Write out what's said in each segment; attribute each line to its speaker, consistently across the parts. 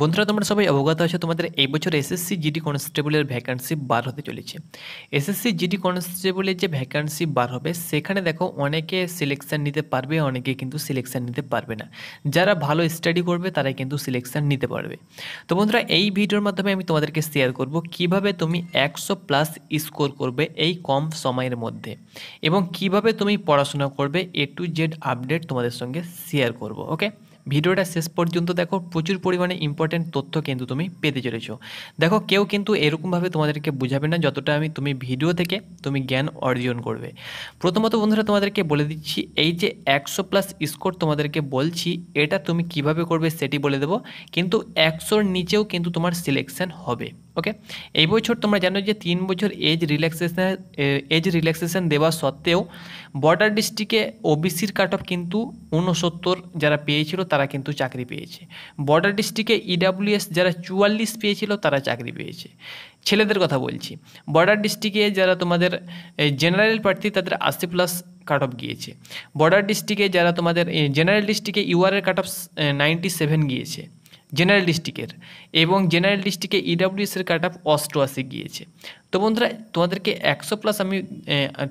Speaker 1: বন্ধুরা তোমরা সবাই অবগত আছো তোমাদের এই বছর এসএসসি জিডি কনস্টেবলের ভ্যাকান্সি বার হতে চলেছে এসএসসি জিডি কনস্টেবলের যে ভ্যাকান্সি বার হবে সেখানে দেখো অনেকে সিলেকশান নিতে পারবে অনেকে কিন্তু সিলেকশান নিতে পারবে না যারা ভালো স্টাডি করবে তারাই কিন্তু সিলেকশান নিতে পারবে তো বন্ধুরা এই ভিডিওর মাধ্যমে আমি তোমাদেরকে শেয়ার করব কিভাবে তুমি একশো প্লাস স্কোর করবে এই কম সময়ের মধ্যে এবং কিভাবে তুমি পড়াশোনা করবে এ টু জেড আপডেট তোমাদের সঙ্গে শেয়ার করব ওকে ভিডিওটা শেষ পর্যন্ত দেখো প্রচুর পরিমাণে ইম্পর্ট্যান্ট তথ্য কিন্তু তুমি পেতে চলেছো দেখো কেউ কিন্তু এরকমভাবে তোমাদেরকে বুঝাবে না যতটা আমি তুমি ভিডিও থেকে তুমি জ্ঞান অর্জন করবে প্রথমত বন্ধুরা তোমাদেরকে বলে দিচ্ছি এই যে একশো প্লাস স্কোর তোমাদেরকে বলছি এটা তুমি কিভাবে করবে সেটি বলে দেবো কিন্তু একশোর নিচেও কিন্তু তোমার সিলেকশন হবে ওকে এই বছর তোমরা জানো যে তিন বছর এজ রিল্যাক্সেশন এজ রিল্যাক্সেশন দেওয়া সত্ত্বেও বর্ডার ডিস্ট্রিক্টে ওবিসির কাট অফ কিন্তু ঊনসত্তর যারা পেয়েছিল তারা কিন্তু চাকরি পেয়েছে বর্ডার ডিস্ট্রিক্টে ইডাব্লিউএস যারা চুয়াল্লিশ পেয়েছিল তারা চাকরি পেয়েছে ছেলেদের কথা বলছি বর্ডার ডিস্ট্রিক্টে যারা তোমাদের জেনারেল প্রার্থী তাদের আশি প্লাস কাট অফ গিয়েছে বর্ডার ডিস্ট্রিক্টে যারা তোমাদের জেনারেল ডিস্ট্রিক্টে ইউআরের কাট অফ নাইনটি সেভেন গিয়েছে জেনারেল ডিস্ট্রিক্টের এবং জেনারেল জেনারেলিস্টিকে ইডাব্লিউএসের কাট অফ অষ্টআশি গিয়েছে তো বন্ধুরা তোমাদেরকে একশো প্লাস আমি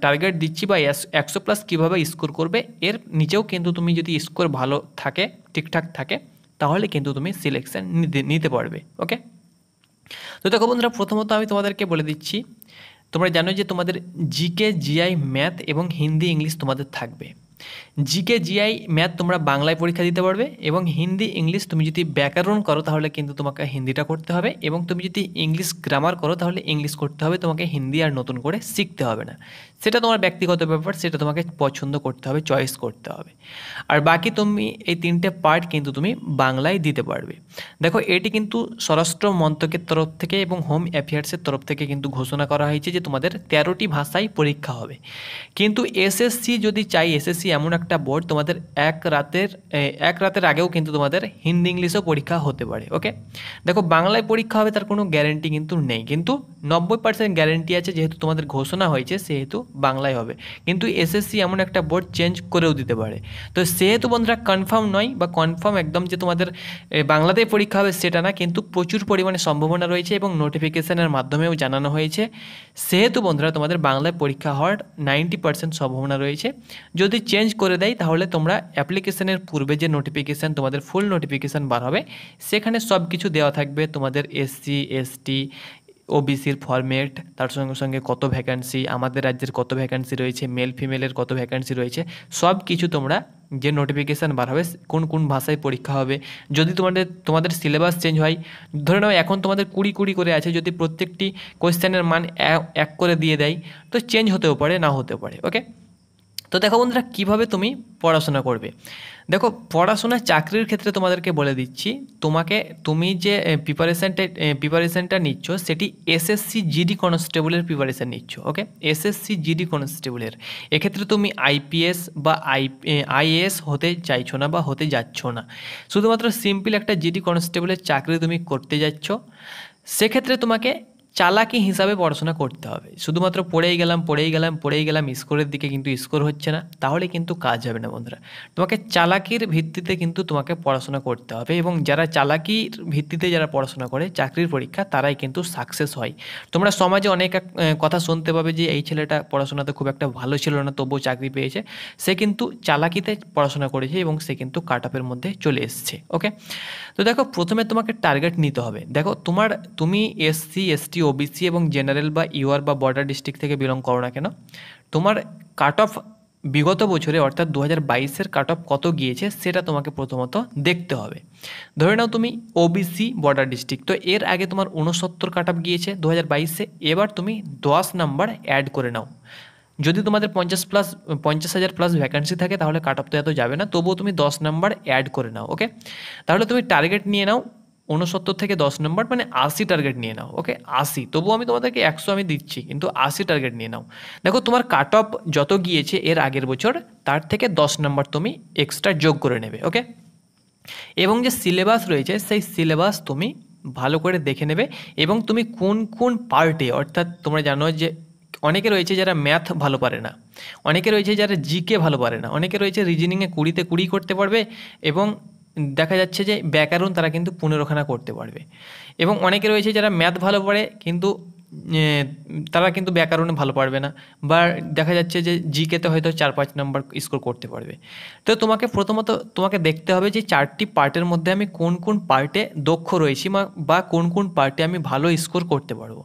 Speaker 1: টার্গেট দিচ্ছি বা একশো প্লাস কীভাবে স্কোর করবে এর নিচেও কিন্তু তুমি যদি স্কোর ভালো থাকে ঠিকঠাক থাকে তাহলে কিন্তু তুমি সিলেকশান নিতে পারবে ওকে তো দেখো বন্ধুরা প্রথমত আমি তোমাদেরকে বলে দিচ্ছি তোমরা জানো যে তোমাদের জিকে জিআই ম্যাথ এবং হিন্দি ইংলিশ তোমাদের থাকবে জিকে জিআই ম্যাথ তোমরা বাংলায় পরীক্ষা দিতে পারবে এবং হিন্দি ইংলিশ তুমি যদি ব্যাকরণ করো তাহলে কিন্তু তোমাকে হিন্দিটা করতে হবে এবং তুমি যদি ইংলিশ গ্রামার করো তাহলে ইংলিশ করতে হবে তোমাকে হিন্দি আর নতুন করে শিখতে হবে না সেটা তোমার ব্যক্তিগত ব্যাপার সেটা তোমাকে পছন্দ করতে হবে চয়েস করতে হবে আর বাকি তুমি এই তিনটে পার্ট কিন্তু তুমি বাংলায় দিতে পারবে দেখো এটি কিন্তু স্বরাষ্ট্র মন্ত্রকের তরফ থেকে এবং হোম অ্যাফেয়ার্সের তরফ থেকে কিন্তু ঘোষণা করা হয়েছে যে তোমাদের তেরোটি ভাষায় পরীক্ষা হবে কিন্তু এসএসসি যদি চাই এসএসসি এমন একটা বোর্ড তোমাদের এক রাতের এক রাতের আগেও কিন্তু তোমাদের হিন্দি ইংলিশও পরীক্ষা হতে পারে ওকে দেখো বাংলায় পরীক্ষা হবে তার কোনো গ্যারেন্টি কিন্তু নেই কিন্তু নব্বই পার্সেন্ট গ্যারেন্টি আছে যেহেতু তোমাদের ঘোষণা হয়েছে সেহেতু বাংলায় হবে কিন্তু এসএসসি এমন একটা বোর্ড চেঞ্জ করেও দিতে পারে তো সেহেতু বন্ধুরা কনফার্ম নয় বা কনফার্ম একদম যে তোমাদের বাংলাতেই পরীক্ষা হবে সেটা না কিন্তু প্রচুর পরিমাণে সম্ভাবনা রয়েছে এবং নোটিফিকেশানের মাধ্যমেও জানানো হয়েছে সেহেতু বন্ধুরা তোমাদের বাংলায় পরীক্ষা হওয়ার নাইনটি পার্সেন্ট সম্ভাবনা রয়েছে যদি চেঞ্জ চেঞ্জ করে দেয় তাহলে তোমরা অ্যাপ্লিকেশনের পূর্বে যে নোটিফিকেশান তোমাদের ফুল নোটিফিকেশান বার হবে সেখানে সব কিছু দেওয়া থাকবে তোমাদের এসসি এসটি ওবিসির ফরম্যাট তার সঙ্গে সঙ্গে কত ভ্যাকান্সি আমাদের রাজ্যের কত ভ্যাকান্সি রয়েছে মেল ফিমেলের কত ভ্যাকান্সি রয়েছে সব কিছু তোমরা যে নোটিফিকেশান বার হবে কোন কোন ভাষায় পরীক্ষা হবে যদি তোমাদের তোমাদের সিলেবাস চেঞ্জ হয় ধরে নাও এখন তোমাদের কুড়ি কুড়ি করে আছে যদি প্রত্যেকটি কোয়েশ্চেনের মান এক করে দিয়ে দেয় তো চেঞ্জ হতেও পারে না হতেও পারে ওকে তো দেখো বন্ধুরা কীভাবে তুমি পড়াশোনা করবে দেখো পড়াশোনা চাকরির ক্ষেত্রে তোমাদেরকে বলে দিচ্ছি তোমাকে তুমি যে প্রিপারেশানটা প্রিপারেশানটা নিচ্ছ সেটি এসএসসি জিডি কনস্টেবলের প্রিপারেশান নিচ্ছ ওকে এসএসসি জিডি কনস্টেবলের এক্ষেত্রে তুমি আইপিএস বা আই আইএস হতে চাইছো না বা হতে যাচ্ছ না শুধুমাত্র সিম্পল একটা জিডি কনস্টেবলের চাকরি তুমি করতে যাচ্ছ সেক্ষেত্রে তোমাকে চালাকি হিসাবে পড়াশোনা করতে হবে শুধুমাত্র পড়েই গেলাম পড়েই গেলাম পড়েই গেলাম স্কোরের দিকে কিন্তু স্কোর হচ্ছে না তাহলে কিন্তু কাজ হবে না বন্ধুরা তোমাকে চালাকির ভিত্তিতে কিন্তু তোমাকে পড়াশোনা করতে হবে এবং যারা চালাকির ভিত্তিতে যারা পড়াশোনা করে চাকরির পরীক্ষা তারাই কিন্তু সাকসেস হয় তোমরা সমাজে অনেক কথা শুনতে পাবে যে এই ছেলেটা পড়াশোনাতে খুব একটা ভালো ছিল না তবুও চাকরি পেয়েছে সে কিন্তু চালাকিতে পড়াশোনা করেছে এবং সে কিন্তু কাট আপের মধ্যে চলে এসছে ওকে তো দেখো প্রথমে তোমাকে টার্গেট নিতে হবে দেখো তোমার তুমি এসসি এসটি ওবিসি এবং জেনারেল বা ইউআর বা বর্ডার ডিস্ট্রিক্ট থেকে বিলং করো না কেন তোমার কাট অফ বিগত বছরে অর্থাৎ দু হাজার বাইশের কাট অফ কত গিয়েছে সেটা তোমাকে প্রথমত দেখতে হবে ধরে নাও তুমি ওবিসি বর্ডার ডিস্ট্রিক্ট তো এর আগে তোমার উনসত্তর কাট অফ গিয়েছে দু হাজার বাইশে এবার তুমি দশ নাম্বার অ্যাড করে নাও যদি তোমাদের পঞ্চাশ প্লাস পঞ্চাশ হাজার প্লাস ভ্যাকান্সি থাকে তাহলে কাট অফ তো এত যাবে না তবুও তুমি দশ নাম্বার অ্যাড করে নাও ওকে তাহলে তুমি টার্গেট নিয়ে নাও ঊনসত্তর থেকে দশ নম্বর মানে আশি টার্গেট নিয়ে নাও ওকে আশি তবুও আমি তোমাদেরকে একশো আমি দিচ্ছি কিন্তু আশি টার্গেট নিয়ে নাও দেখো তোমার কাট অফ যত গিয়েছে এর আগের বছর তার থেকে দশ নম্বর তুমি এক্সট্রা যোগ করে নেবে ওকে এবং যে সিলেবাস রয়েছে সেই সিলেবাস তুমি ভালো করে দেখে নেবে এবং তুমি কোন কোন পার্টে অর্থাৎ তোমরা জানো যে অনেকে রয়েছে যারা ম্যাথ ভালো পারে না অনেকে রয়েছে যারা জিকে ভালো পারে না অনেকে রয়েছে রিজনিংয়ে কুড়িতে কুড়ি করতে পারবে এবং দেখা যাচ্ছে যে ব্যাকরণ তারা কিন্তু পনেরোখানা করতে পারবে এবং অনেকে রয়েছে যারা ম্যাথ ভালো পড়ে কিন্তু তারা কিন্তু ব্যাকরণে ভালো পারবে না বা দেখা যাচ্ছে যে জিকেতে হয়তো চার পাঁচ নম্বর স্কোর করতে পারবে তো তোমাকে প্রথমত তোমাকে দেখতে হবে যে চারটি পার্টের মধ্যে আমি কোন কোন পার্টে দক্ষ রয়েছি বা কোন কোন পার্টে আমি ভালো স্কোর করতে পারবো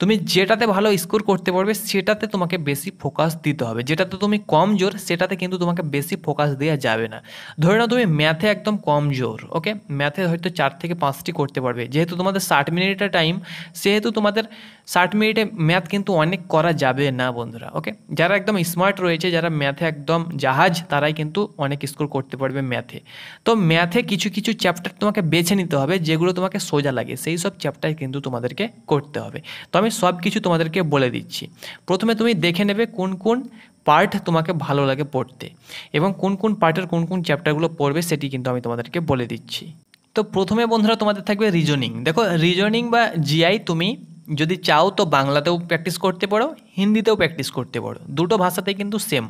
Speaker 1: তুমি যেটাতে ভালো স্কোর করতে পারবে সেটাতে তোমাকে বেশি ফোকাস দিতে হবে যেটাতে তুমি কম জোর সেটাতে কিন্তু তোমাকে বেশি ফোকাস দেওয়া যাবে না ধরে নাও তুমি ম্যাথে একদম কমজোর ওকে ম্যাথে হয়তো চার থেকে পাঁচটি করতে পারবে যেহেতু তোমাদের ষাট মিনিটের টাইম সেহেতু তোমাদের ষাট মিনিটে ম্যাথ কিন্তু অনেক করা যাবে না বন্ধুরা ওকে যারা একদম স্মার্ট রয়েছে যারা ম্যাথে একদম জাহাজ তারাই কিন্তু অনেক স্কোর করতে পারবে ম্যাথে তো ম্যাথে কিছু কিছু চ্যাপ্টার তোমাকে বেছে নিতে হবে যেগুলো তোমাকে সোজা লাগে সেই সব চ্যাপ্টার কিন্তু তোমাদেরকে করতে হবে তো আমি সব কিছু তোমাদেরকে বলে দিচ্ছি প্রথমে তুমি দেখে নেবে কোন কোন পার্ট তোমাকে ভালো লাগে পড়তে এবং কোন কোন পার্টের কোন কোন চ্যাপ্টারগুলো পড়বে সেটি কিন্তু আমি তোমাদেরকে বলে দিচ্ছি তো প্রথমে বন্ধুরা তোমাদের থাকবে রিজনিং দেখো রিজনিং বা জিআই তুমি যদি চাও তো বাংলাতেও প্র্যাকটিস করতে পারো হিন্দিতেও প্র্যাকটিস করতে পারো দুটো ভাষাতেই কিন্তু সেম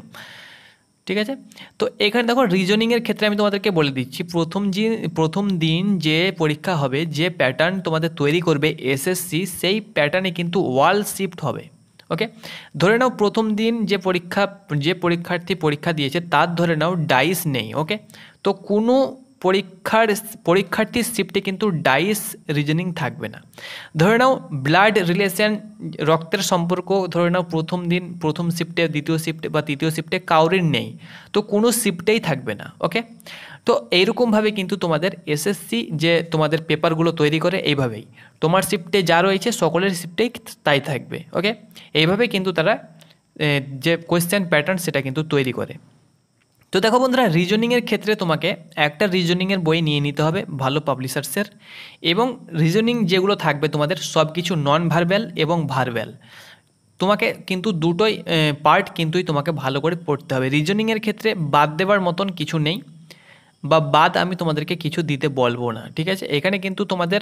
Speaker 1: ঠিক আছে তো এখানে দেখো রিজনিংয়ের ক্ষেত্রে আমি তোমাদেরকে বলে দিচ্ছি প্রথম দিন প্রথম দিন যে পরীক্ষা হবে যে প্যাটার্ন তোমাদের তৈরি করবে এসএসসি সেই প্যাটার্নে কিন্তু ওয়াল শিফট হবে ওকে ধরে নাও প্রথম দিন যে পরীক্ষা যে পরীক্ষার্থী পরীক্ষা দিয়েছে তার ধরে নাও ডাইস নেই ওকে তো কোনো পরীক্ষার পরীক্ষার্থীর শিফটে কিন্তু ডাইস রিজনিং থাকবে না ধরে নাও ব্লাড রিলেশন রক্তের সম্পর্ক ধরে নাও প্রথম দিন প্রথম শিফটে দ্বিতীয় শিফটে বা তৃতীয় শিফটে কাউরির নেই তো কোনো শিফটেই থাকবে না ওকে তো এইরকমভাবে কিন্তু তোমাদের এসএসসি যে তোমাদের পেপারগুলো তৈরি করে এইভাবেই তোমার শিফটে যা রয়েছে সকলের শিফটেই তাই থাকবে ওকে এইভাবে কিন্তু তারা যে কোয়েশ্চেন প্যাটার্ন সেটা কিন্তু তৈরি করে তো দেখো বন্ধুরা রিজনিংয়ের ক্ষেত্রে তোমাকে একটা রিজনিংয়ের বই নিয়ে নিতে হবে ভালো পাবলিশার্সের এবং রিজনিং যেগুলো থাকবে তোমাদের সব কিছু নন ভার্ব্যাল এবং ভার্ব্যাল তোমাকে কিন্তু দুটোই পার্ট কিন্তুই তোমাকে ভালো করে পড়তে হবে রিজনিংয়ের ক্ষেত্রে বাদ দেওয়ার মতন কিছু নেই বা বাদ আমি তোমাদেরকে কিছু দিতে বলবো না ঠিক আছে এখানে কিন্তু তোমাদের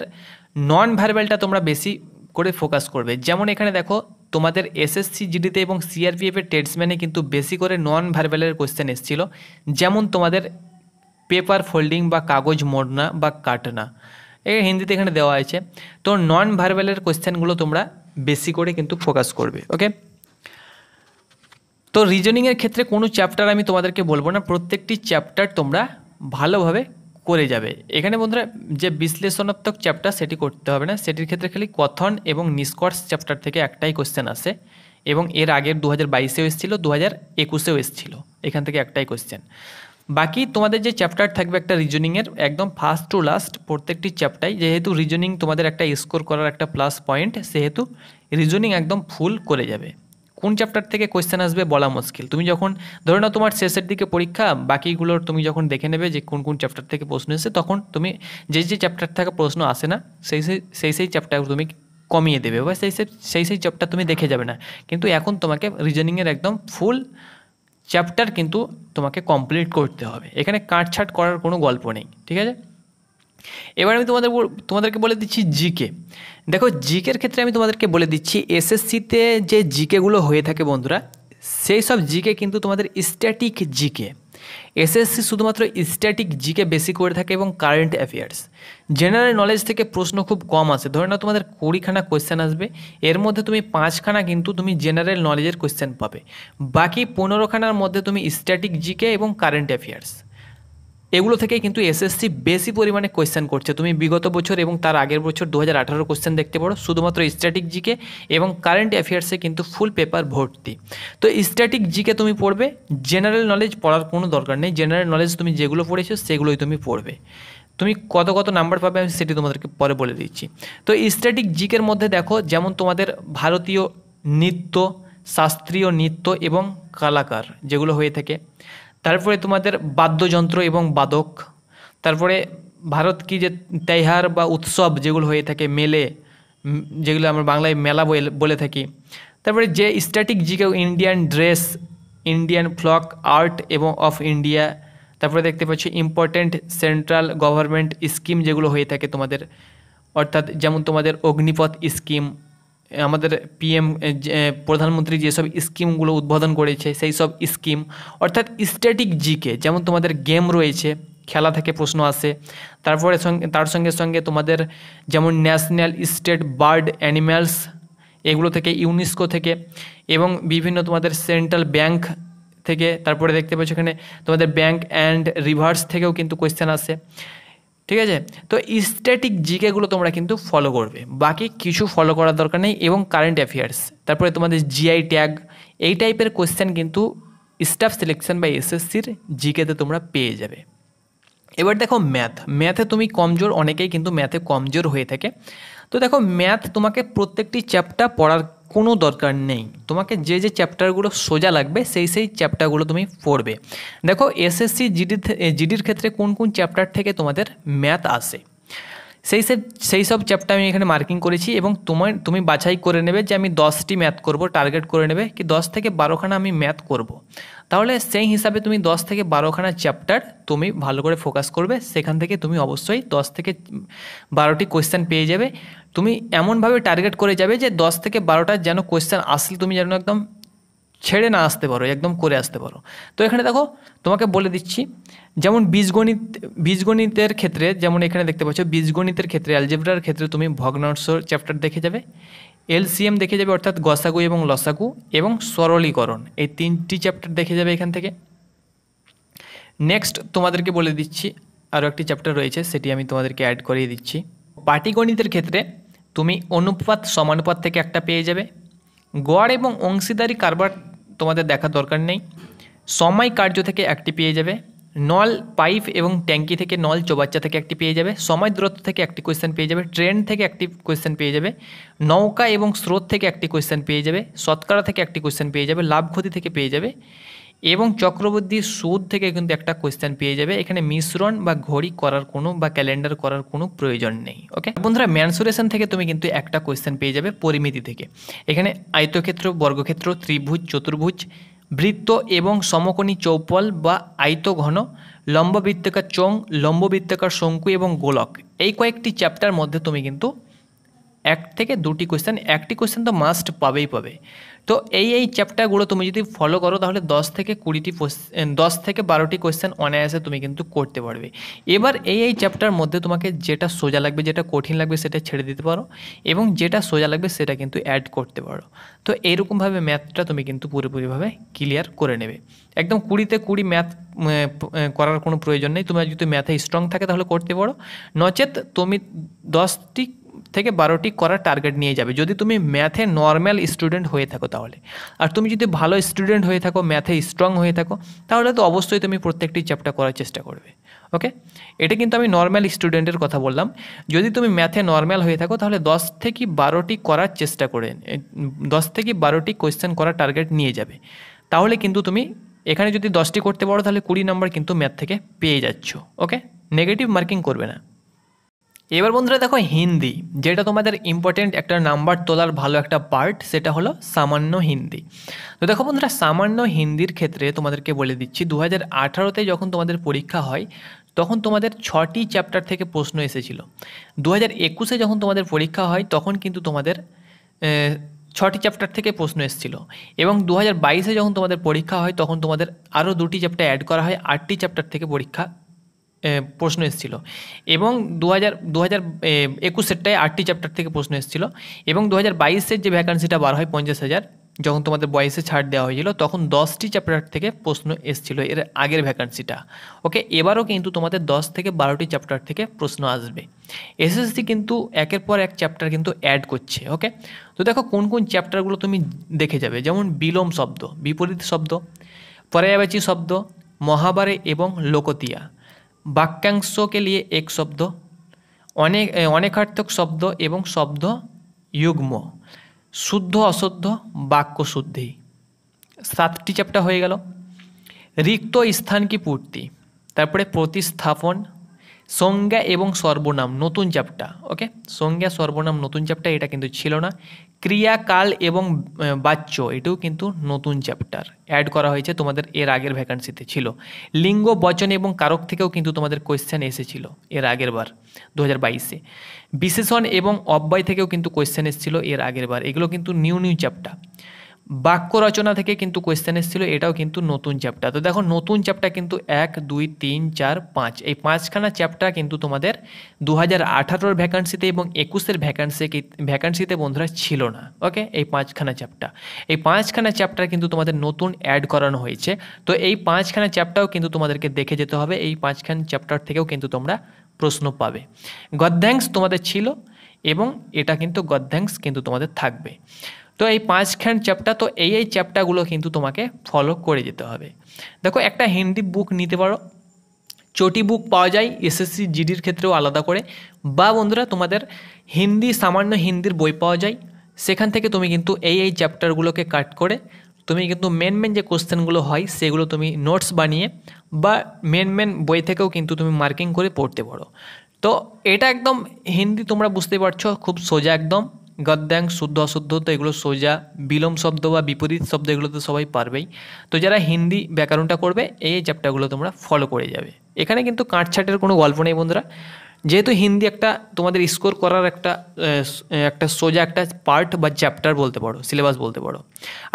Speaker 1: নন ভার্ব্যালটা তোমরা বেশি করে ফোকাস করবে যেমন এখানে দেখো তোমাদের এসএসসি জিডিতে এবং সিআরপিএফের টেটসম্যানে কিন্তু বেশি করে নন ভার্বালের কোয়েশ্চেন এসেছিল যেমন তোমাদের পেপার ফোল্ডিং বা কাগজ মোড়না বা কাটনা এ হিন্দিতে এখানে দেওয়া আছে তো নন ভার্বালের কোয়েশ্চেনগুলো তোমরা বেশি করে কিন্তু ফোকাস করবে ওকে তো রিজনিংয়ের ক্ষেত্রে কোনো চ্যাপ্টার আমি তোমাদেরকে বলবো না প্রত্যেকটি চ্যাপ্টার তোমরা ভালোভাবে করে যাবে এখানে বন্ধুরা যে বিশ্লেষণাত্মক চ্যাপ্টার সেটি করতে হবে না সেটির ক্ষেত্রে খালি কথন এবং নিষ্কর্ষ চ্যাপ্টার থেকে একটাই কোশ্চেন আসে এবং এর আগের দু হাজার বাইশেও এসেছিল দু হাজার একুশেও এসেছিল এখান থেকে একটাই কোশ্চেন বাকি তোমাদের যে চ্যাপ্টার থাকবে একটা রিজনিংয়ের একদম ফার্স্ট টু লাস্ট প্রত্যেকটি চ্যাপ্টাই যেহেতু রিজনিং তোমাদের একটা স্কোর করার একটা প্লাস পয়েন্ট সেহেতু রিজনিং একদম ফুল করে যাবে কোন চ্যাপ্টার থেকে কোয়েশ্চেন আসবে বলা মুশকিল তুমি যখন ধরে নাও তোমার শেষের দিকে পরীক্ষা বাকিগুলোর তুমি যখন দেখে নেবে যে কোন কোন চ্যাপ্টার থেকে প্রশ্ন এসে তখন তুমি যে যে চ্যাপ্টার থেকে প্রশ্ন আসে না সেই সেই সেই সেই চ্যাপ্টার তুমি কমিয়ে দেবে বা সেই সেই সেই চ্যাপ্টার তুমি দেখে যাবে না কিন্তু এখন তোমাকে রিজনিংয়ের একদম ফুল চ্যাপ্টার কিন্তু তোমাকে কমপ্লিট করতে হবে এখানে কাটছাট করার কোনো গল্প নেই ঠিক আছে এবার আমি তোমাদের তোমাদেরকে বলে দিচ্ছি জিকে দেখো জিকের ক্ষেত্রে আমি তোমাদেরকে বলে দিচ্ছি এসএসসিতে যে জিকেগুলো হয়ে থাকে বন্ধুরা সেই সব জিকে কিন্তু তোমাদের স্ট্যাটিক জিকে এসএসসি শুধুমাত্র স্ট্যাটিক জিকে বেশি করে থাকে এবং কারেন্ট অ্যাফেয়ার্স জেনারেল নলেজ থেকে প্রশ্ন খুব কম আসে ধরে নাও তোমাদের কুড়িখানা কোয়েশ্চেন আসবে এর মধ্যে তুমি পাঁচখানা কিন্তু তুমি জেনারেল নলেজের কোয়েশ্চেন পাবে বাকি পনেরোখানার মধ্যে তুমি স্ট্যাটিক জিকে এবং কারেন্ট অ্যাফেয়ার্স এগুলো থেকেই কিন্তু এসএসসি বেশি পরিমাণে কোয়েশ্চেন করছে তুমি বিগত বছর এবং তার আগের বছর দু হাজার আঠারো কোয়েশ্চেন দেখতে পারো শুধুমাত্র স্ট্যাটিক জিকে এবং কারেন্ট অ্যাফেয়ার্সে কিন্তু ফুল পেপার ভর্তি তো স্ট্যাটিক জিকে তুমি পড়বে জেনারেল নলেজ পড়ার কোনো দরকার নেই জেনারেল নলেজ তুমি যেগুলো পড়েছো সেগুলোই তুমি পড়বে তুমি কত কত নাম্বার পাবে আমি সেটি তোমাদেরকে পরে বলে দিচ্ছি তো স্ট্যাটিক জিকের মধ্যে দেখো যেমন তোমাদের ভারতীয় নৃত্য শাস্ত্রীয় নৃত্য এবং কলাকার যেগুলো হয়ে থাকে তারপরে তোমাদের বাদ্যযন্ত্র এবং বাদক তারপরে ভারত কি যে তেহার বা উৎসব যেগুলো হয়ে থাকে মেলে যেগুলো আমরা বাংলায় মেলা বলে থাকি তারপরে যে static GK Indian dress Indian folk art এবং অফ ইন্ডিয়া তারপরে দেখতে পাচ্ছি ইম্পর্ট্যান্ট সেন্ট্রাল গভর্নমেন্ট স্কিম যেগুলো হয়ে থাকে তোমাদের অর্থাৎ যেমন তোমাদের অগ্নিপথ স্কিম আমাদের পিএম প্রধানমন্ত্রী যেসব স্কিমগুলো উদ্বোধন করেছে সেই সব স্কিম অর্থাৎ স্ট্যাটিক জিকে যেমন তোমাদের গেম রয়েছে খেলা থেকে প্রশ্ন আসে তারপরে সঙ্গে তার সঙ্গে সঙ্গে তোমাদের যেমন ন্যাশনাল স্টেট বার্ড অ্যানিম্যালস এগুলো থেকে ইউনেস্কো থেকে এবং বিভিন্ন তোমাদের সেন্ট্রাল ব্যাংক থেকে তারপরে দেখতে পাচ্ছ এখানে তোমাদের ব্যাংক অ্যান্ড রিভার্স থেকেও কিন্তু কোয়েশ্চেন আসে ঠিক আছে তো স্ট্যাটিক জিকেগুলো তোমরা কিন্তু ফলো করবে বাকি কিছু ফলো করার দরকার নেই এবং কারেন্ট অ্যাফেয়ার্স তারপরে তোমাদের জিআই ট্যাগ এই টাইপের কোয়েশ্চেন কিন্তু স্টাফ সিলেকশন বা এসএসসির জিকেতে তোমরা পেয়ে যাবে এবার দেখো ম্যাথ ম্যাথে তুমি কমজোর অনেকেই কিন্তু ম্যাথে কমজোর হয়ে থাকে তো দেখো ম্যাথ তোমাকে প্রত্যেকটি চ্যাপ্টার পড়ার কোনো দরকার নেই তোমাকে যে যে চ্যাপ্টারগুলো সোজা লাগবে সেই সেই চ্যাপ্টারগুলো তুমি পড়বে দেখো এসএসসি জিডি জিডির ক্ষেত্রে কোন কোন চ্যাপ্টার থেকে তোমাদের ম্যাথ আসে সেই সব সেই সব চ্যাপ্টার আমি এখানে মার্কিং করেছি এবং তোমার তুমি বাছাই করে নেবে যে আমি দশটি ম্যাথ করব টার্গেট করে নেবে কি দশ থেকে বারোখানা আমি ম্যাথ করব। তাহলে সেই হিসাবে তুমি দশ থেকে বারোখানা চ্যাপ্টার তুমি ভালো করে ফোকাস করবে সেখান থেকে তুমি অবশ্যই দশ থেকে বারোটি কোয়েশ্চেন পেয়ে যাবে তুমি এমনভাবে টার্গেট করে যাবে যে দশ থেকে বারোটা যেন কোয়েশ্চেন আসলে তুমি যেন একদম ছেড়ে না আসতে পারো একদম করে আসতে পারো তো এখানে দেখো তোমাকে বলে দিচ্ছি যেমন বীজগণিত বীজগণিতের ক্ষেত্রে যেমন এখানে দেখতে পাচ্ছ বীজগণিতের ক্ষেত্রে অ্যালজেব্রার ক্ষেত্রে তুমি ভগ্নাংশ চ্যাপ্টার দেখে যাবে এলসিএম দেখে যাবে অর্থাৎ গসাগু এবং লসাগু এবং সরলীকরণ এই তিনটি চ্যাপ্টার দেখে যাবে এখান থেকে নেক্সট তোমাদেরকে বলে দিচ্ছি আরও একটি চ্যাপ্টার রয়েছে সেটি আমি তোমাদেরকে অ্যাড করিয়ে দিচ্ছি পাটিগণিতের ক্ষেত্রে তুমি অনুপাত সমানুপাত থেকে একটা পেয়ে যাবে গড় এবং অংশীদারি কারবার তোমাদের দেখার দরকার নেই সময় কার্য থেকে একটি পেয়ে যাবে নল পাইপ এবং ট্যাঙ্কি থেকে নল চোবাচ্চা থেকে একটি পেয়ে যাবে সময় দূরত্ব থেকে একটি কোয়েশ্চেন পেয়ে যাবে ট্রেন থেকে একটি কোয়েশ্চেন পেয়ে যাবে নৌকা এবং স্রোত থেকে একটি কোয়েশ্চেন পেয়ে যাবে শতকরা থেকে একটি কোয়েশ্চেন পেয়ে যাবে লাভ ক্ষতি থেকে পেয়ে যাবে এবং চক্রবর্তী সুদ থেকে কিন্তু একটা কোয়েশ্চেন পেয়ে যাবে এখানে মিশ্রণ বা ঘড়ি করার কোনো বা ক্যালেন্ডার করার কোনো প্রয়োজন নেই ওকে বন্ধুরা ম্যানসুরেশন থেকে তুমি কিন্তু একটা কোয়েশ্চেন পেয়ে যাবে পরিমিতি থেকে এখানে আয়তক্ষেত্র বর্গক্ষেত্র ত্রিভুজ চতুর্ভুজ বৃত্ত এবং সমকোণী চৌপল বা আয়তঘন লম্ববৃত্তাকার চং লম্ববৃত্তকার শঙ্কু এবং গোলক এই কয়েকটি চ্যাপ্টার মধ্যে তুমি কিন্তু এক থেকে দুটি কোয়েশ্চেন একটি কোয়েশ্চেন তো মাস্ট পাবেই পাবে তো এই এই চ্যাপ্টারগুলো তুমি যদি ফলো করো তাহলে দশ থেকে কুড়িটি কোশ্চেন দশ থেকে বারোটি কোয়েশ্চেন অনায়াসে তুমি কিন্তু করতে পারবে এবার এই এই চ্যাপ্টার মধ্যে তোমাকে যেটা সোজা লাগবে যেটা কঠিন লাগবে সেটা ছেড়ে দিতে পারো এবং যেটা সোজা লাগবে সেটা কিন্তু অ্যাড করতে পারো তো এইরকমভাবে ম্যাথটা তুমি কিন্তু পুরোপুরিভাবে ক্লিয়ার করে নেবে একদম কুড়িতে কুড়ি ম্যাথ করার কোনো প্রয়োজন নেই তোমার যদি ম্যাথে স্ট্রং থাকে তাহলে করতে পারো নচেত তুমি দশটি থেকে বারোটি করার টার্গেট নিয়ে যাবে যদি তুমি ম্যাথে নর্ম্যাল স্টুডেন্ট হয়ে থাকো তাহলে আর তুমি যদি ভালো স্টুডেন্ট হয়ে থাকো ম্যাথে স্ট্রং হয়ে থাকো তাহলে তো অবশ্যই তুমি প্রত্যেকটি চ্যাপ্টার করার চেষ্টা করবে ওকে এটা কিন্তু আমি নর্ম্যাল স্টুডেন্টের কথা বললাম যদি তুমি ম্যাথে নর্ম্যাল হয়ে থাকো তাহলে দশ থেকে বারোটি করার চেষ্টা করে দশ থেকে বারোটি কোয়েশ্চেন করার টার্গেট নিয়ে যাবে তাহলে কিন্তু তুমি এখানে যদি দশটি করতে পারো তাহলে কুড়ি নম্বর কিন্তু ম্যাথ থেকে পেয়ে যাচ্ছ ওকে নেগেটিভ মার্কিং করবে না এবার বন্ধুরা দেখো হিন্দি যেটা তোমাদের ইম্পর্টেন্ট একটা নাম্বার তোলার ভালো একটা পার্ট সেটা হলো সামান্য হিন্দি তো দেখো বন্ধুরা সামান্য হিন্দির ক্ষেত্রে তোমাদেরকে বলে দিচ্ছি দু হাজার যখন তোমাদের পরীক্ষা হয় তখন তোমাদের ছটি চ্যাপ্টার থেকে প্রশ্ন এসেছিল দু হাজার একুশে যখন তোমাদের পরীক্ষা হয় তখন কিন্তু তোমাদের ছটি চ্যাপ্টার থেকে প্রশ্ন এসেছিল এবং দু হাজার বাইশে যখন তোমাদের পরীক্ষা হয় তখন তোমাদের আরও দুটি চ্যাপ্টার অ্যাড করা হয় আটটি চ্যাপ্টার থেকে পরীক্ষা প্রশ্ন এসেছিল এবং দু হাজার দু হাজার একুশেরটায় আটটি চ্যাপ্টার থেকে প্রশ্ন এসেছিল এবং দু হাজার বাইশের যে ভ্যাকান্সিটা বার হয় পঞ্চাশ হাজার যখন তোমাদের বয়সে ছাড় দেওয়া হয়েছিল তখন দশটি চ্যাপ্টার থেকে প্রশ্ন এসেছিল এর আগের ভ্যাকান্সিটা ওকে এবারও কিন্তু তোমাদের দশ থেকে বারোটি চ্যাপ্টার থেকে প্রশ্ন আসবে এসএসসি কিন্তু একের পর এক চ্যাপ্টার কিন্তু অ্যাড করছে ওকে তো দেখো কোন কোন চ্যাপ্টারগুলো তুমি দেখে যাবে যেমন বিলোম শব্দ বিপরীত শব্দ পর্যায়বাচী শব্দ মহাবারে এবং লোকতিয়া वाक्यांश के लिए एक शब्द অনেক अनेकार्थक শব্দ এবং শব্দ যুগ্ম শুদ্ধ অশুদ্ধ বাক্য শুদ্ধি সাতটি চ্যাপ্টার হয়ে গেল রিক্ত স্থান কি পূর্তি তারপরে প্রতিস্থাপন সংজ্ঞা এবং সর্বনাম নতুন চ্যাপ্টা ওকে সংজ্ঞা সর্বনাম নতুন চ্যাপ্টার এটা কিন্তু ছিল না ক্রিয়াকাল এবং বাচ্য এটাও কিন্তু নতুন চ্যাপ্টার অ্যাড করা হয়েছে তোমাদের এর আগের ভ্যাকান্সিতে ছিল লিঙ্গ বচন এবং কারক থেকেও কিন্তু তোমাদের কোয়েশ্চেন এসেছিল এর আগের বার দু হাজার বাইশে বিশেষণ এবং অব্যয় থেকেও কিন্তু কোয়েশ্চেন এসেছিল এর আগের বার এগুলো কিন্তু নিউ নিউ চ্যাপ্টার বাক্য রচনা থেকে কিন্তু কোয়েশ্চেন এসেছিল এটাও কিন্তু নতুন চ্যাপ্টার তো দেখো নতুন চ্যাপ্টার কিন্তু এক দুই তিন চার পাঁচ এই পাঁচখানা চ্যাপ্টার কিন্তু তোমাদের দু হাজার আঠারোর ভ্যাকান্সিতে এবং একুশের ভ্যাকান্সি ভ্যাকান্সিতে বন্ধুরা ছিল না ওকে এই পাঁচখানা চ্যাপ্টার এই পাঁচখানা চ্যাপ্টার কিন্তু তোমাদের নতুন অ্যাড করানো হয়েছে তো এই পাঁচখানা চ্যাপ্টারও কিন্তু তোমাদেরকে দেখে যেতে হবে এই পাঁচখান চ্যাপ্টার থেকেও কিন্তু তোমরা প্রশ্ন পাবে গদ্যাংশ তোমাদের ছিল এবং এটা কিন্তু গদ্যাংশ কিন্তু তোমাদের থাকবে তো এই পাঁচখান চ্যাপ্টার তো এই এই চ্যাপ্টারগুলো কিন্তু তোমাকে ফলো করে যেতে হবে দেখো একটা হিন্দি বুক নিতে পারো চটি বুক পাওয়া যায় এসএসসি জিডির ক্ষেত্রেও আলাদা করে বা বন্ধুরা তোমাদের হিন্দি সামান্য হিন্দির বই পাওয়া যায় সেখান থেকে তুমি কিন্তু এই এই চ্যাপ্টারগুলোকে কাট করে তুমি কিন্তু মেন মেন যে কোশ্চেনগুলো হয় সেগুলো তুমি নোটস বানিয়ে বা মেন মেন বই থেকেও কিন্তু তুমি মার্কিং করে পড়তে পারো তো এটা একদম হিন্দি তোমরা বুঝতে পারছো খুব সোজা একদম গদ্যাং শুদ্ধ অশুদ্ধ তো এগুলো সোজা বিলম শব্দ বা বিপরীত শব্দ এগুলো তো সবাই পারবেই তো যারা হিন্দি ব্যাকরণটা করবে এই চ্যাপ্টারগুলো তোমরা ফলো করে যাবে এখানে কিন্তু কাঁটছাটের কোনো গল্প নেই বন্ধুরা যেহেতু হিন্দি একটা তোমাদের স্কোর করার একটা একটা সোজা একটা পার্ট বা চ্যাপ্টার বলতে পারো সিলেবাস বলতে পারো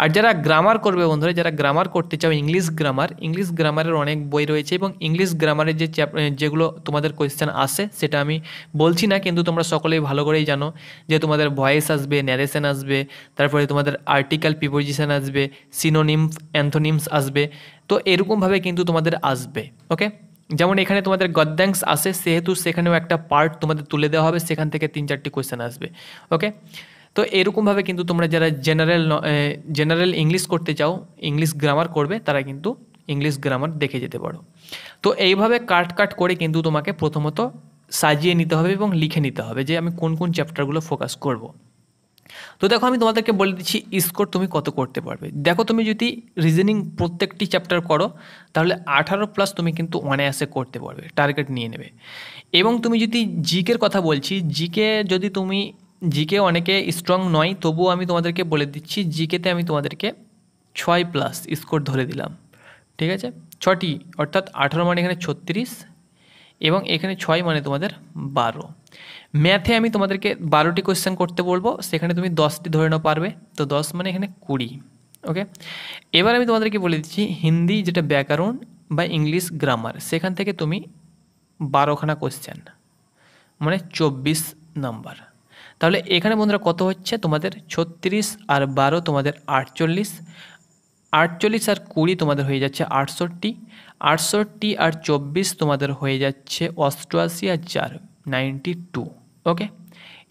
Speaker 1: আর যারা গ্রামার করবে বন্ধুরা যারা গ্রামার করতে চাও ইংলিশ গ্রামার ইংলিশ গ্রামারের অনেক বই রয়েছে এবং ইংলিশ গ্রামারের যে যেগুলো তোমাদের কোয়েশ্চেন আসে সেটা আমি বলছি না কিন্তু তোমরা সকলেই ভালো করেই জানো যে তোমাদের ভয়েস আসবে ন্যারেশন আসবে তারপরে তোমাদের আর্টিকেল প্রিপোজিশন আসবে সিনোনিমস অ্যান্থোনিমস আসবে তো এরকমভাবে কিন্তু তোমাদের আসবে ওকে যেমন এখানে তোমাদের গদ্যাংস আসে সেহেতু সেখানেও একটা পার্ট তোমাদের তুলে দেওয়া হবে সেখান থেকে তিন চারটি কোয়েশ্চেন আসবে ওকে তো এরকমভাবে কিন্তু তোমরা যারা জেনারেল জেনারেল ইংলিশ করতে চাও ইংলিশ গ্রামার করবে তারা কিন্তু ইংলিশ গ্রামার দেখে যেতে পারো তো এইভাবে কাট কাট করে কিন্তু তোমাকে প্রথমত সাজিয়ে নিতে হবে এবং লিখে নিতে হবে যে আমি কোন কোন চ্যাপ্টারগুলো ফোকাস করব তো দেখো আমি তোমাদেরকে বলে দিচ্ছি স্কোর তুমি কত করতে পারবে দেখো তুমি যদি রিজনিং প্রত্যেকটি চ্যাপ্টার করো তাহলে আঠারো প্লাস তুমি কিন্তু অনায়াসে করতে পারবে টার্গেট নিয়ে নেবে এবং তুমি যদি জিকের কথা বলছি জিকে যদি তুমি জিকে অনেকে স্ট্রং নয় তবুও আমি তোমাদেরকে বলে দিচ্ছি জিকেতে আমি তোমাদেরকে ছয় প্লাস স্কোর ধরে দিলাম ঠিক আছে ছটি অর্থাৎ আঠারো মানে এখানে ছত্রিশ এবং এখানে ছয় মানে তোমাদের বারো ম্যাথে আমি তোমাদেরকে বারোটি কোয়েশ্চেন করতে বলবো সেখানে তুমি দশটি ধরে নাও পারবে তো দশ মানে এখানে কুড়ি ওকে এবার আমি তোমাদেরকে বলে দিচ্ছি হিন্দি যেটা ব্যাকরণ বা ইংলিশ গ্রামার সেখান থেকে তুমি বারোখানা কোয়েশ্চেন মানে চব্বিশ নাম্বার তাহলে এখানে বন্ধুরা কত হচ্ছে তোমাদের ছত্রিশ আর বারো তোমাদের আটচল্লিশ আটচল্লিশ আর কুড়ি তোমাদের হয়ে যাচ্ছে আটষট্টি আটষট্টি আর চব্বিশ তোমাদের হয়ে যাচ্ছে অষ্টআশি আর চার নাইনটি টু ওকে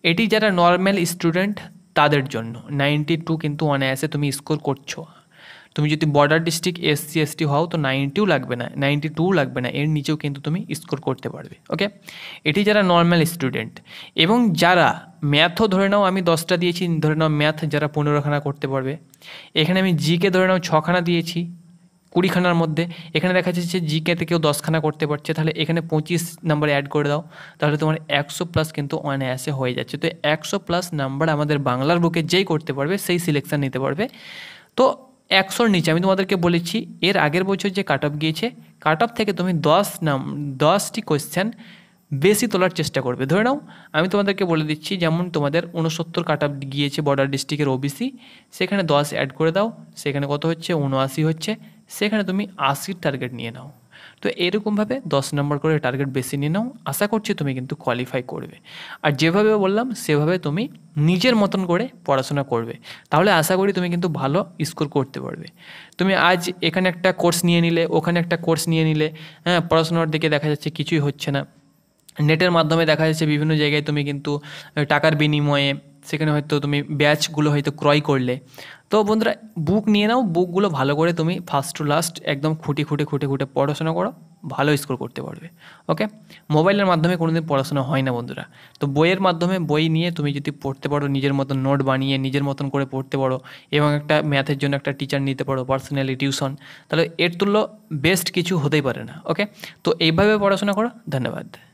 Speaker 1: এটি যারা নর্মাল স্টুডেন্ট তাদের জন্য নাইনটি টু কিন্তু অনায়াসে তুমি স্কোর করছো তুমি যদি border district S C S T হও তো নাইনটিও লাগবে না নাইনটি টু লাগবে না এর নিচেও কিন্তু তুমি স্কোর করতে পারবে ওকে এটি যারা নর্মাল স্টুডেন্ট এবং যারা ম্যাথও ধরে নাও আমি দশটা দিয়েছি ধরে নাও ম্যাথ যারা পনেরোখানা করতে পারবে এখানে আমি জিকে ধরে নাও ছখানা দিয়েছি কুড়িখানার মধ্যে এখানে দেখা যাচ্ছে জিকেতে কেউ দশখানা করতে পারছে তাহলে এখানে পঁচিশ নাম্বার অ্যাড করে দাও তাহলে তোমার একশো প্লাস কিন্তু অনায়াসে হয়ে যাচ্ছে তো একশো প্লাস নাম্বার আমাদের বাংলার বুকে যেই করতে পারবে সেই সিলেকশান নিতে পারবে তো একশোর নিচে আমি তোমাদেরকে বলেছি এর আগের বছর যে কাট অফ গিয়েছে কাট অফ থেকে তুমি দশ নাম দশটি কোয়েশ্চেন বেশি তোলার চেষ্টা করবে ধরে নাও আমি তোমাদেরকে বলে দিচ্ছি যেমন তোমাদের উনসত্তর কাট অফ গিয়েছে বর্ডার ডিস্ট্রিক্টের ওবিসি সেখানে দশ অ্যাড করে দাও সেখানে কত হচ্ছে উনআশি হচ্ছে সেখানে তুমি আশির টার্গেট নিয়ে নাও তো এরকমভাবে দশ নম্বর করে টার্গেট বেশি নিয়ে নাও আশা করছি তুমি কিন্তু কোয়ালিফাই করবে আর যেভাবে বললাম সেভাবে তুমি নিজের মতন করে পড়াশোনা করবে তাহলে আশা করি তুমি কিন্তু ভালো স্কোর করতে পারবে তুমি আজ এখানে একটা কোর্স নিয়ে নিলে ওখানে একটা কোর্স নিয়ে নিলে হ্যাঁ পড়াশোনার দিকে দেখা যাচ্ছে কিছুই হচ্ছে না নেটের মাধ্যমে দেখা যাচ্ছে বিভিন্ন জায়গায় তুমি কিন্তু টাকার বিনিময়ে সেখানে হয়তো তুমি ব্যাচগুলো হয়তো ক্রয় করলে তো বন্ধুরা বুক নিয়ে নাও বুকগুলো ভালো করে তুমি ফার্স্ট টু লাস্ট একদম খুঁটি খুঁটে খুঁটে খুঁটে পড়াশোনা করো ভালো স্কোর করতে পারবে ওকে মোবাইলের মাধ্যমে কোনোদিন পড়াশোনা হয় না বন্ধুরা তো বইয়ের মাধ্যমে বই নিয়ে তুমি যদি পড়তে পারো নিজের মতন নোট বানিয়ে নিজের মতন করে পড়তে পারো এবং একটা ম্যাথের জন্য একটা টিচার নিতে পারো পার্সোনালি টিউশন তাহলে এর তুল্য বেস্ট কিছু হতেই পারে না ওকে তো এইভাবে পড়াশোনা করো ধন্যবাদ